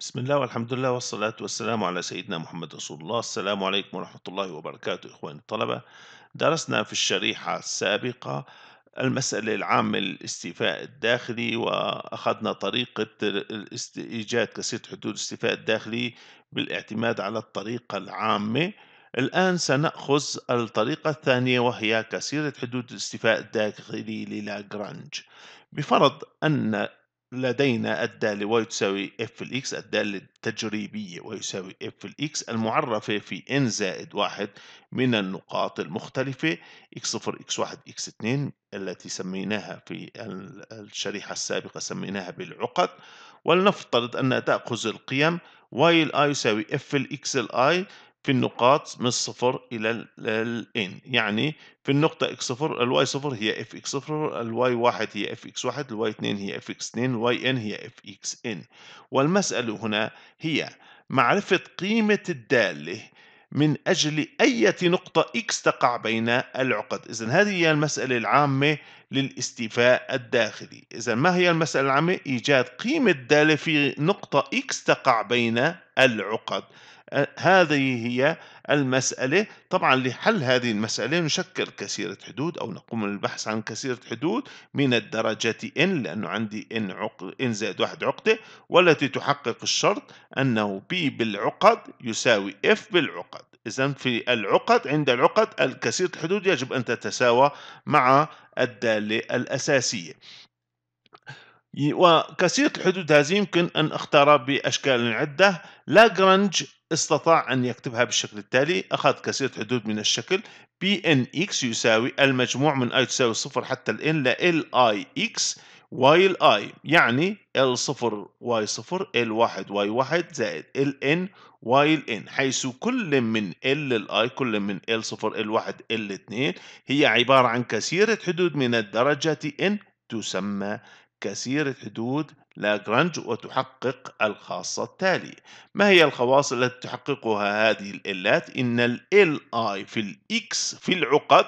بسم الله والحمد لله والصلاة والسلام على سيدنا محمد رسول الله السلام عليكم ورحمة الله وبركاته إخواني الطلبة درسنا في الشريحة السابقة المسألة العامة للاستيفاء الداخلي وأخذنا طريقة إيجاد كسيرة حدود الاستيفاء الداخلي بالاعتماد على الطريقة العامة الآن سنأخذ الطريقة الثانية وهي كسيرة حدود الاستيفاء الداخلي للاجرانج بفرض أن لدينا الدالة y تساوي f الإكس الدالة التجريبية y ويساوي f الإكس المعرفة في n زائد واحد من النقاط المختلفة x0 x1 x2 التي سميناها في الشريحة السابقة سميناها بالعقد ولنفترض أنها تأخذ القيم y i يساوي f الإكس i في النقاط من الصفر إلى الان يعني في النقطة x صفر الواي صفر هي اف اكس صفر الواي واحد هي اف اكس واحد الواي اثنين هي اف اكس اثنين الواي n هي اف اكس ان والمسألة هنا هي معرفة قيمة الدالة من أجل أي نقطة X تقع بين العقد إذا هذه هي المسألة العامة للاستيفاء الداخلي إذا ما هي المسألة العامة؟ إيجاد قيمة دالة في نقطة X تقع بين العقد هذه هي المسألة طبعا لحل هذه المسألة نشكل كثيرة حدود أو نقوم بالبحث عن كثيرة حدود من الدرجة n لأنه عندي n, عق... n زائد واحد عقدة والتي تحقق الشرط أنه p بالعقد يساوي f بالعقد إذا في العقد عند العقد الكثيرة الحدود يجب أن تتساوى مع الدالة الأساسية وكثيرة الحدود هذه يمكن أن أختار بأشكال عدة لاجرانج استطاع أن يكتبها بالشكل التالي أخذ كثيرة الحدود من الشكل بي ان اكس يساوي المجموع من اي تساوي صفر حتى ال ان ل اي اكس واي الاي يعني ال صفر واي صفر ال واحد واي واحد زائد ال ان واي ال ان حيث كل من ال الاي كل من ال صفر ال واحد ال اثنين هي عبارة عن كثيرة حدود من الدرجة ان تسمى كثيرة حدود لاجرانج وتحقق الخاصة التالي ما هي الخواص التي تحققها هذه الإلات؟ إن ال I في الإكس في العقد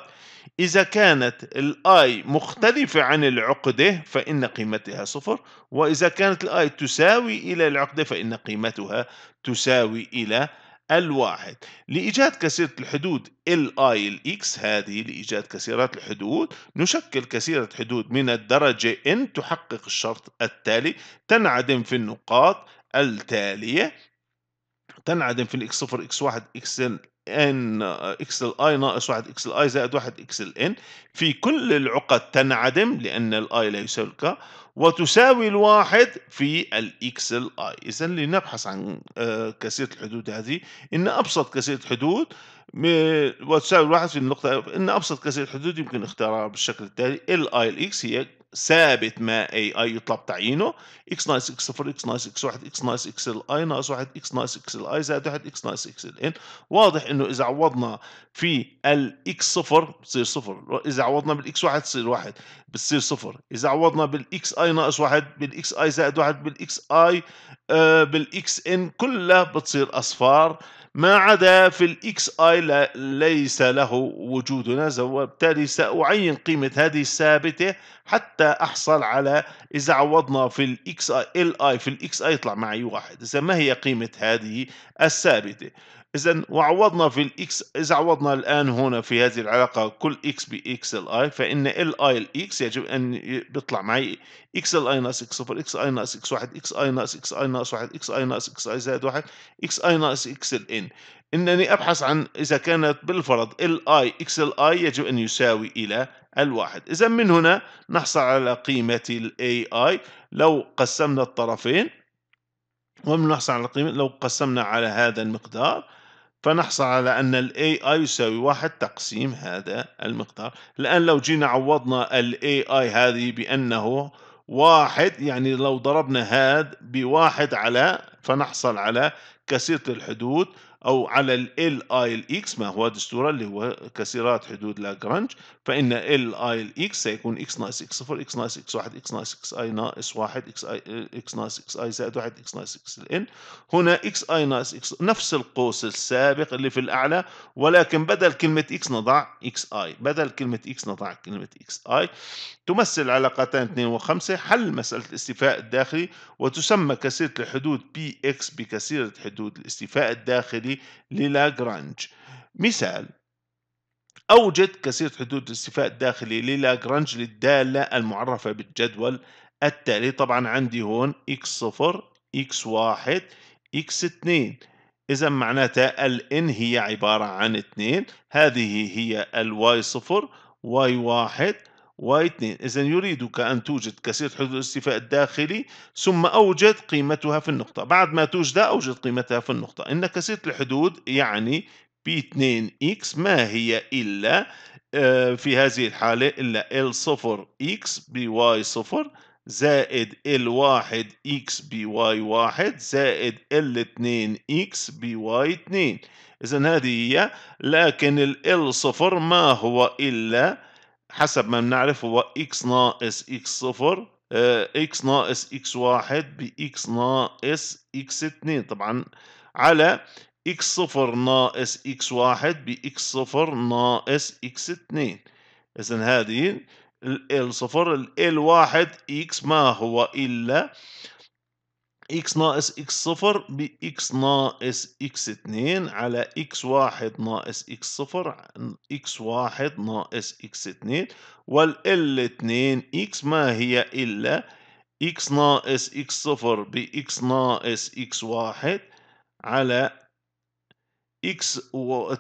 إذا كانت الآي مختلفة عن العقدة فإن قيمتها صفر وإذا كانت الآي تساوي إلى العقدة فإن قيمتها تساوي إلى الواحد لإيجاد كسيرة الحدود i ال x هذه لإيجاد كسيرات الحدود نشكل كسيرة حدود من الدرجة n تحقق الشرط التالي تنعدم في النقاط التالية تنعدم في x صفر x واحد إكس ان اكس الاي ناقص 1 اكس الاي زائد 1 اكس الان في كل العقد تنعدم لان الاي ليس لك وتساوي الواحد في الاكس الاي اذا لنبحث عن آه، كثيره الحدود هذه ان ابسط كثيره الحدود وتساوي الواحد في النقطه ان ابسط كثيره الحدود يمكن اختيارها بالشكل التالي الاي الاكس هي ثابت ما اي اي يطلب تعيينه اكس ناقص اكس صفر اكس ناقص اكس واحد اكس ناقص اكس ال اي ناقص واحد اكس ناقص اكس ال اي زائد واحد اكس ناقص اكس ال ان واضح انه اذا عوضنا في الاكس صفر بتصير صفر اذا عوضنا بالاكس واحد بتصير واحد بتصير صفر اذا عوضنا بالاكس اي ناقص واحد بالاكس اي زائد واحد بالاكس اي آه، بالاكس ان كلها بتصير اصفار ما عدا في الإكس آي ليس له وجود نزل وبالتالي سأعين قيمة هذه الثابتة حتى أحصل على إذا عوضنا في الإكس آي ال آي في الإكس آي يطلع معي واحد إذا ما هي قيمة هذه الثابتة إذا وعوضنا في الإكس إذا عوضنا الآن هنا في هذه العلاقة كل إكس بإكس الآي فإن الآي الإكس يجب أن بيطلع معي إكس الآي ناقص إكس صفر إكس آي ناقص إكس واحد إكس آي ناقص إكس آي ناقص واحد إكس آي ناقص إكس آي زائد واحد إكس آي ناقص إكس الإن إنني أبحث عن إذا كانت بالفرض الآي إكس الآي يجب أن يساوي إلى الواحد إذا من هنا نحصل على قيمة الاي آي لو قسمنا الطرفين ومن نحصل على قيمة لو قسمنا على هذا المقدار فنحصل على أن الـ AI يساوي واحد تقسيم هذا المقدار الآن لو جينا عوضنا الـ AI هذه بأنه واحد يعني لو ضربنا هذا بواحد على فنحصل على كثيرة الحدود أو على ال اي ال اكس ما هو دستورا اللي هو كسرات حدود لاجرانج فإن ال اي ال اكس سيكون اكس ناقص اكس صفر اكس ناقص اكس واحد اكس ناقص اكس اي ناقص واحد اكس اي اكس ناقص اكس اي زائد واحد اكس ناقص اكس ال ان هنا اكس اي ناقص اكس نفس القوس السابق اللي في الأعلى ولكن بدل كلمة اكس نضع اكس اي بدل كلمة اكس نضع كلمة اكس اي تمثل علاقتان 2 و5 حل مسألة الاستيفاء الداخلي وتسمى كسيرة الحدود بي اكس بكسيرة حدود الاستيفاء الداخلي العادي للاجرانج مثال أوجد كثير حدود الاستيفاء الداخلي للاجرانج للدالة المعرفة بالجدول التالي طبعا عندي هون x0 x1 x2 إذا معناتها ال n هي عبارة عن 2 هذه هي ال y0 y1 واثنين إذا يريدك أن توجد كسيرة حدود الاستيفاء الداخلي ثم أوجد قيمتها في النقطة بعد ما توجد أوجد قيمتها في النقطة إن كسيرة الحدود يعني P2X ما هي إلا آه، في هذه الحالة إلا L0X بY0 زائد L1X بY1 زائد L2X بY2 إذا هذه هي لكن ال L0 ما هو إلا حسب ما بنعرف هو x ناقص x صفر آه، x ناقص x واحد x ناقص x اتنين طبعا على x صفر ناقص x واحد x صفر ناقص x اتنين إذا هذه ال صفر ال واحد x ما هو إلا اكس ناقص اكس صفر باكس ناقص اكس اتنين على اكس واحد ناقص اكس صفر اكس واحد ناقص اكس اتنين والال اتنين اكس ما هي الا اكس ناقص اكس صفر باكس ناقص اكس واحد على اكس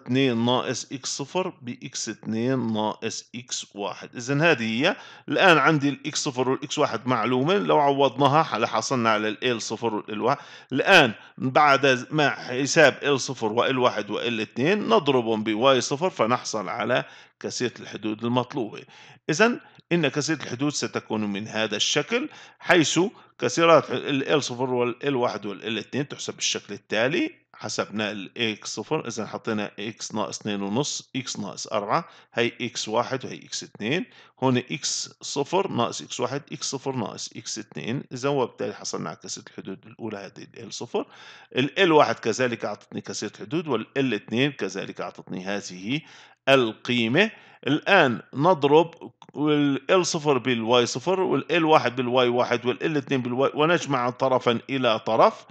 2 ناقص اكس صفر باكس 2 ناقص اكس واحد اذا هذه هي الان عندي الاكس صفر والاكس واحد معلومه لو عوضناها حصلنا على ال صفر وال واحد الان بعد ما حساب ال صفر وال واحد وال 2 نضربهم بواي صفر فنحصل على كاسية الحدود المطلوبة إذا إن كاسية الحدود ستكون من هذا الشكل حيث كثيرات ال L0 وال L1 وال L2 تحسب بالشكل التالي حسب نقل x صفر إذا حطينا x ناقص 2 ونص x ناقص 4 هي x واحد وهي x 2 هون x صفر ناقص x واحد x صفر ناقص x 2 إذا وبالتالي حصلنا على كسرة الحدود الأولى هذه ال صفر ال واحد كذلك أعطتني كسرة الحدود وال 2 كذلك أعطتني هذه القيمة الآن نضرب ال صفر بالواي صفر وال واحد بالواي واحد وال 2 بالواي ونجمع طرفا إلى طرف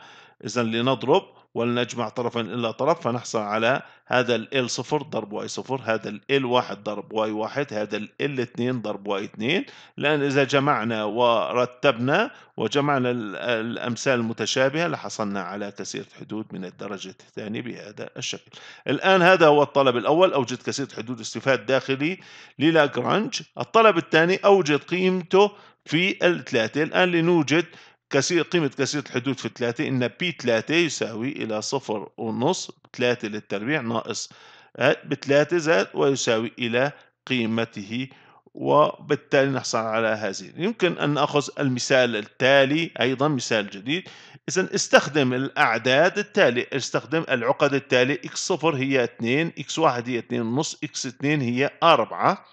إذا لنضرب ولنجمع طرفا إلى طرف فنحصل على هذا ال صفر ضرب y صفر هذا ال L1 ضرب واي واحد هذا ال L2 ضرب واي اثنين لأن إذا جمعنا ورتبنا وجمعنا الأمثال المتشابهة لحصلنا على كثيرة حدود من الدرجة الثانية بهذا الشكل الآن هذا هو الطلب الأول أوجد كثيرة حدود استفاد داخلي للاجرانج الطلب الثاني أوجد قيمته في الثلاثة الآن لنوجد كثير قيمة كثير الحدود في 3 إن بي 3 يساوي إلى صفر ونص 3 للتربيع ناقص بثلاثة زائد ويساوي إلى قيمته وبالتالي نحصل على هذه يمكن أن نأخذ المثال التالي أيضا مثال جديد إذا استخدم الأعداد التالي استخدم العقد التالي x0 هي 2 x1 هي اثنين ونص x2 هي 4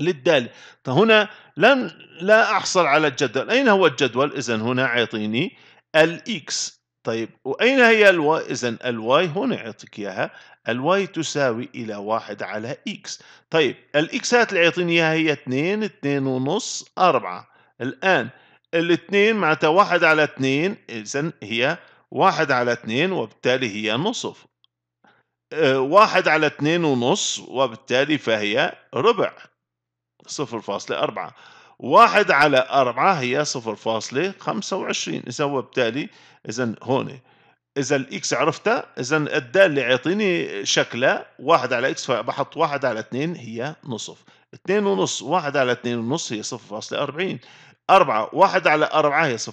للدال فهنا لن لا أحصل على الجدول أين هو الجدول إذا هنا أعطيني الإكس طيب وأين هي الواي إذا الواي هنا يعطيك إياها الواي تساوي إلى واحد على إكس طيب الإكسات اللي أعطيني إياها هي اثنين اثنين ونص أربعة الآن الاثنين معناتها واحد على اثنين إذا هي واحد على اثنين وبالتالي هي نصف آه، واحد على اثنين ونص وبالتالي فهي ربع 0.4 واحد على أربعة هي 0.25 إذا هو بالتالي إذا هون إذا الإكس عرفتها إذا الدالة يعطيني شكلها واحد على إكس فبحط واحد على اثنين هي نصف اثنين ونص واحد على اثنين ونص هي 0.40 أربعة واحد على أربعة هي 0.25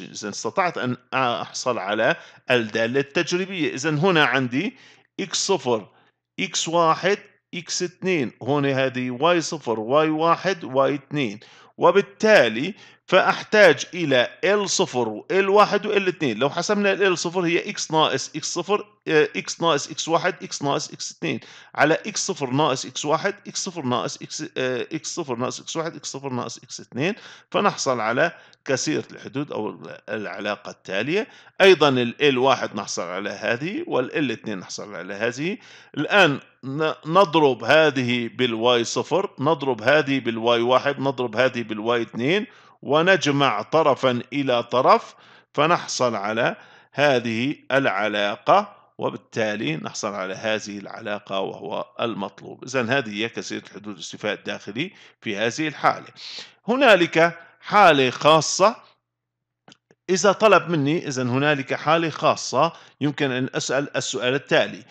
إذا استطعت أن أحصل على الدالة التجريبية إذا هنا عندي إكس صفر إكس واحد اكس 2 هون هذه y 0 y 1 y 2 وبالتالي فاحتاج الى L0 وال1 وال2 لو حسبنا ال0 هي x ناقص x0 آه، x ناقص x1 x ناقص x2 على x0 ناقص x1 x0 ناقص x آه، x0 ناقص x1 x0 ناقص x2 فنحصل على كثيرة الحدود او العلاقة التالية ايضا ال1 نحصل على هذه وال2 نحصل على هذه الان نضرب هذه بالواي 0 نضرب هذه بالواي 1 نضرب هذه بالواي 2 ونجمع طرفا إلى طرف فنحصل على هذه العلاقة وبالتالي نحصل على هذه العلاقة وهو المطلوب إذا هذه هي كسيرة الحدود الاستيفاء الداخلي في هذه الحالة هنالك حالة خاصة إذا طلب مني إذا هنالك حالة خاصة يمكن أن أسأل السؤال التالي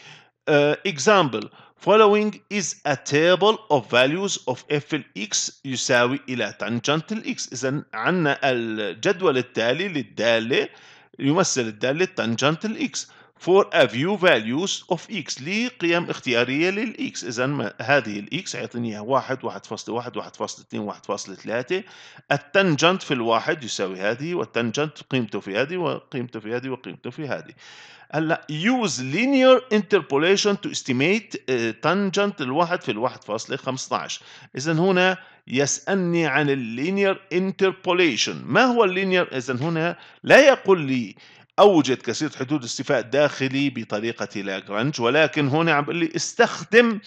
uh, example following is a table of values of f x يساوي إلى تانجنت x إذا عندنا الجدول التالي للدالة يمثل الدالة tangent x for a few values of x لي قيم اختيارية x إذا هذه واحد واحد إياها 1 1.1 1.2 1.3 التنجنت في الواحد يساوي هذه والتنجنت قيمته في هذه وقيمته في هذه وقيمته في هذه هلا use linear interpolation to estimate آه، tangent الواحد في الواحد فاصلة 15 إذا هنا يسألني عن linear interpolation ما هو linear إذا هنا لا يقول لي أوجد كثير حدود استيفاء داخلي بطريقة لاجرانج ولكن هنا عم بقول لي استخدم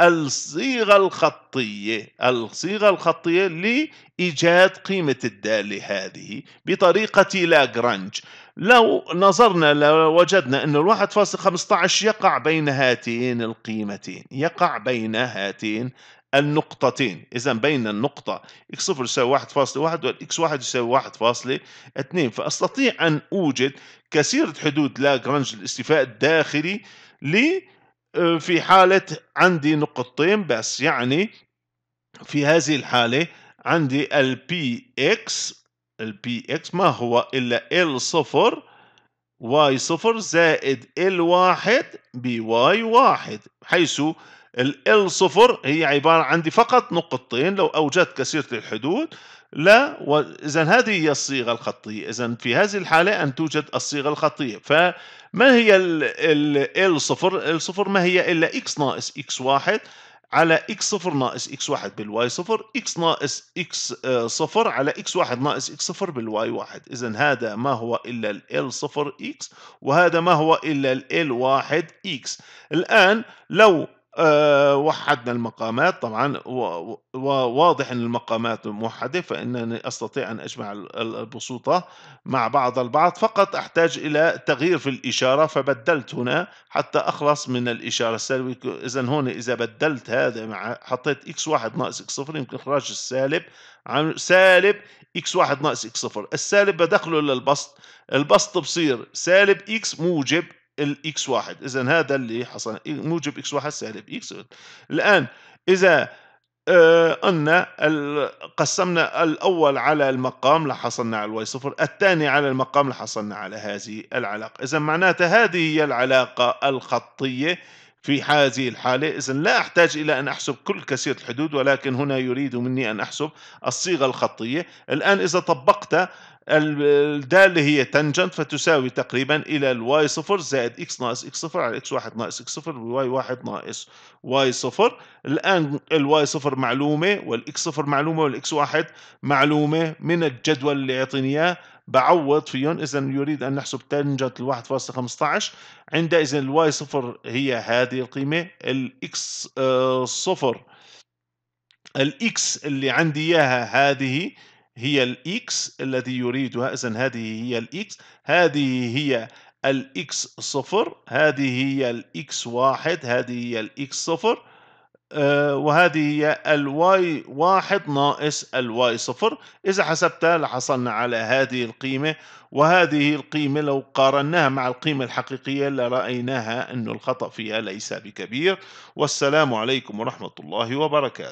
الصيغة الخطية الصيغة الخطية لإيجاد قيمة الدالة هذه بطريقة لاجرانج لو نظرنا لوجدنا لو أن 1.15 يقع بين هاتين القيمتين يقع بين هاتين النقطتين إذا بين النقطه اكس x0 يساوي 1.1 والاكس 1 يساوي 1.2 فأستطيع أن أوجد كثيرة حدود لاجرانج الاستيفاء الداخلي ل آه، في حالة عندي نقطتين بس يعني في هذه الحالة عندي البي اكس البي اكس ما هو الا ال 0 واي Y0 زايد ال 1 بواي بY1 حيث ال صفر هي عبارة عندي فقط نقطتين لو أوجدت كسيرة الحدود لا إذا هذه هي الصيغة الخطية إذا في هذه الحالة أن توجد الصيغة الخطية فما هي ال صفر ال صفر ما هي إلا X ناقص X1 على x صفر ناقص x واحد بالواي صفر x ناقص x آه، صفر على x واحد ناقص x صفر بالواي واحد إذا هذا ما هو إلا ال صفر x وهذا ما هو إلا ال واحد x الآن لو آه، وحدنا المقامات طبعا وواضح أن المقامات موحدة فإنني أستطيع أن أجمع البسوطة مع بعض البعض فقط أحتاج إلى تغيير في الإشارة فبدلت هنا حتى أخلص من الإشارة السالبة إذا هون إذا بدلت هذا مع حطيت إكس واحد ناقص إكس صفر يمكن إخراج السالب عن سالب إكس واحد ناقص إكس صفر السالب بدخله للبسط البسط بصير سالب إكس موجب الاكس واحد اذا هذا اللي حصل موجب اكس واحد سالب اكس الان اذا قلنا آه، قسمنا الأول على المقام لحصلنا على الواي صفر الثاني على المقام لحصلنا على هذه العلاقة إذا معناتها هذه هي العلاقة الخطية في هذه الحالة إذا لا أحتاج إلى أن أحسب كل كثير الحدود ولكن هنا يريد مني أن أحسب الصيغة الخطية الآن إذا طبقت الدالة هي تنجنت فتساوي تقريبا إلى الواي صفر زائد إكس ناقص إكس صفر على إكس واحد ناقص إكس صفر بواي واحد ناقص واي صفر الآن الواي صفر معلومة والإكس صفر معلومة والإكس واحد معلومة من الجدول اللي يعطيني إياه بعوض فيهم إذا يريد أن نحسب تنجنت الواحد فاصلة خمسة عشر عندئذ الواي صفر هي هذه القيمة الإكس آه، صفر الإكس اللي عندي إياها هذه هي الإكس الذي يريدها إذا هذه هي الإكس هذه هي الإكس صفر هذه هي الإكس واحد هذه هي الإكس صفر آه، وهذه هي الواي واحد ناقص الواي صفر إذا حسبتها لحصلنا على هذه القيمة وهذه القيمة لو قارناها مع القيمة الحقيقية لرأيناها أن الخطأ فيها ليس بكبير والسلام عليكم ورحمة الله وبركاته